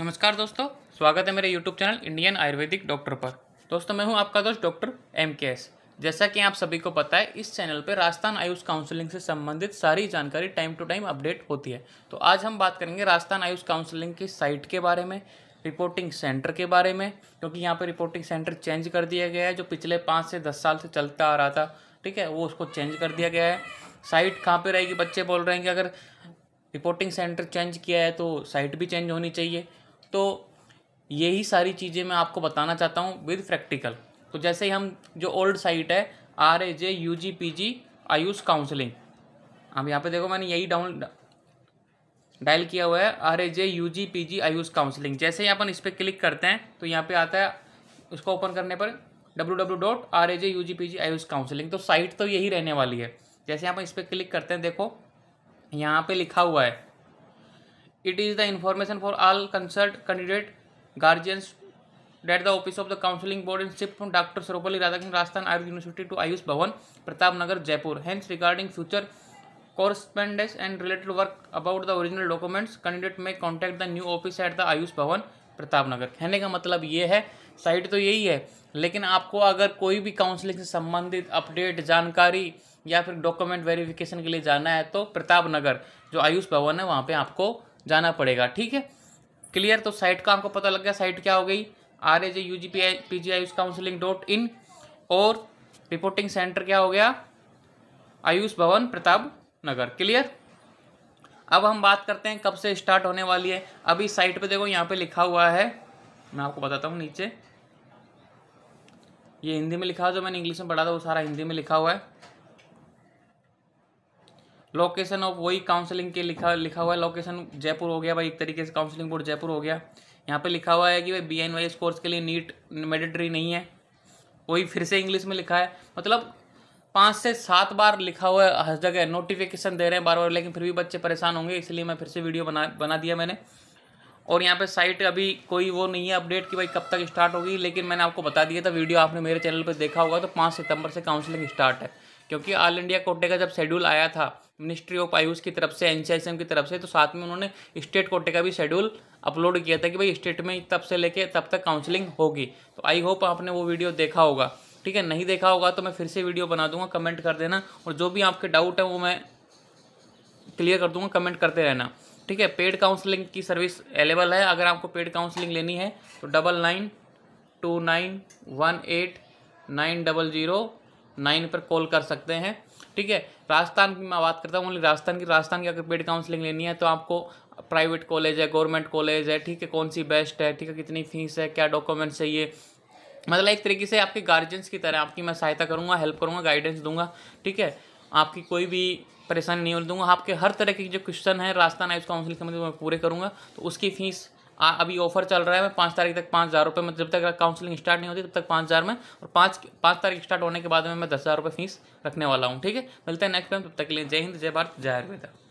नमस्कार दोस्तों स्वागत है मेरे YouTube channel Indian Ayurvedic doctor पर दोस्तों मैं हूं आपका दोस्त डॉक्टर एम के एस जैसा कि आप सभी को पता है इस चैनल पर राजस्थान आयुष काउंसलिंग से संबंधित सारी जानकारी टाइम टू टाइम अपडेट होती है तो आज हम बात करेंगे राजस्थान आयुष काउंसलिंग की साइट के बारे में रिपोर्टिंग सेंटर के बारे में क्योंकि यहाँ पर रिपोर्टिंग सेंटर चेंज कर दिया गया है जो पिछले पाँच से दस साल से चलता आ रहा था ठीक है वो उसको चेंज कर दिया गया है साइट कहाँ पर रहेगी बच्चे बोल रहे हैं कि अगर रिपोर्टिंग सेंटर चेंज किया है तो साइट भी चेंज होनी चाहिए तो यही सारी चीज़ें मैं आपको बताना चाहता हूँ विद प्रैक्टिकल तो जैसे ही हम जो ओल्ड साइट है R A J U G P G AYUSH counselling अब यहाँ पे देखो मैंने यही डाउन डायल किया हुआ है R A J U G P G AYUSH counselling जैसे ही अपन इस पर क्लिक करते हैं तो यहाँ पे आता है उसको ओपन करने पर W W dot R A J U G P G AYUSH counselling तो साइट तो यही रहने वाली है जैसे पर इस पर क्लिक करते हैं देखो यहाँ पे लिखा हुआ है it is the information for all concerned candidate guardians that the office of the counselling board and shift from doctor Sarvepalli Radhakrishna Rajasthan Ayurved university to AYUSH Bhavan Pratap Nagar Jaipur hence regarding future correspondence and related work about the original documents candidate may contact the new office at the AYUSH Bhavan Nagar कहने का मतलब ये है site तो यही है लेकिन आपको अगर कोई भी काउंसलिंग से संबंधित अपडेट जानकारी या फिर डॉक्यूमेंट वेरिफिकेशन के लिए जाना है तो प्रताप नगर जो आयुष भवन है वहाँ पे आपको जाना पड़ेगा ठीक है क्लियर तो साइट का आपको पता लग गया साइट क्या हो गई R A J U G P I P G AYUSH counselling dot in और रिपोर्टिंग सेंटर क्या हो गया आयुष भवन प्रताप नगर क्लियर अब हम बात करते हैं कब से स्टार्ट होने वाली है अभी साइट पे देखो यहाँ पे लिखा हुआ है मैं आपको बताता हूँ नीचे ये हिंदी में लिखा हुआ जो मैंने इंग्लिश में पढ़ा था वो सारा हिंदी में लिखा हुआ है लोकेशन ऑफ वही काउंसलिंग के लिखा लिखा हुआ है लोकेशन जयपुर हो गया भाई एक तरीके से काउंसलिंग बोर्ड जयपुर हो गया यहाँ पे लिखा हुआ है कि भाई बी एन वाई कोर्स के लिए नीट मेडिटरी नहीं है वही फिर से इंग्लिश में लिखा है मतलब पाँच से सात बार लिखा हुआ है हर जगह नोटिफिकेशन दे रहे हैं बार बार लेकिन फिर भी बच्चे परेशान होंगे इसलिए मैं फिर से वीडियो बना बना दिया मैंने और यहाँ पे साइट अभी कोई वो नहीं है अपडेट कि भाई कब तक स्टार्ट होगी लेकिन मैंने आपको बता दिया था वीडियो आपने मेरे चैनल पर देखा होगा तो पाँच सितंबर से काउंसलिंग स्टार्ट है क्योंकि ऑल इंडिया कोटे का जब शेड्यूल आया था मिनिस्ट्री ऑफ आयुष की तरफ से एन की तरफ से तो साथ में उन्होंने स्टेट कोटे का भी शेड्यूल अपलोड किया था कि भाई स्टेट में तब से लेके तब तक काउंसलिंग होगी तो आई होप आपने वो वीडियो देखा होगा ठीक है नहीं देखा होगा तो मैं फिर से वीडियो बना दूंगा कमेंट कर देना और जो भी आपके डाउट है वो मैं क्लियर कर दूंगा कमेंट करते रहना ठीक है पेड काउंसलिंग की सर्विस अवेलेबल है अगर आपको पेड काउंसलिंग लेनी है तो double nine two nine one eight nine double zero nine पर कॉल कर सकते हैं ठीक है राजस्थान की मैं बात करता हूँ ओनली राजस्थान की राजस्थान की अगर पेड काउंसलिंग लेनी है तो आपको प्राइवेट कॉलेज है गवर्नमेंट कॉलेज है ठीक है कौन सी बेस्ट है ठीक है कितनी फीस है क्या डॉक्यूमेंट्स चाहिए मतलब एक तरीके से आपके गार्जियंस की तरह आपकी मैं सहायता करूँगा हेल्प करूँगा गाइडेंस दूंगा ठीक है आपकी कोई भी परेशानी नहीं होने दूंगा आपके हर तरह के जो क्वेश्चन है राजस्थान आयुष काउंसिल के मैं पूरे करूँगा तो उसकी फ़ीस आ, अभी ऑफर चल रहा है मैं पाँच तारीख तक पाँच हज़ार रुपये में जब तक काउंसलिंग स्टार्ट नहीं होती तब तक पाँच हज़ार में और पाँच पाँच तारीख स्टार्ट होने के बाद में मैं दस हज़ार रुपये फीस रखने वाला हूँ ठीक है मिलते हैं नेक्स्ट टाइम तब तक के लिए जय हिंद जय भारत जय आयुर्वेदा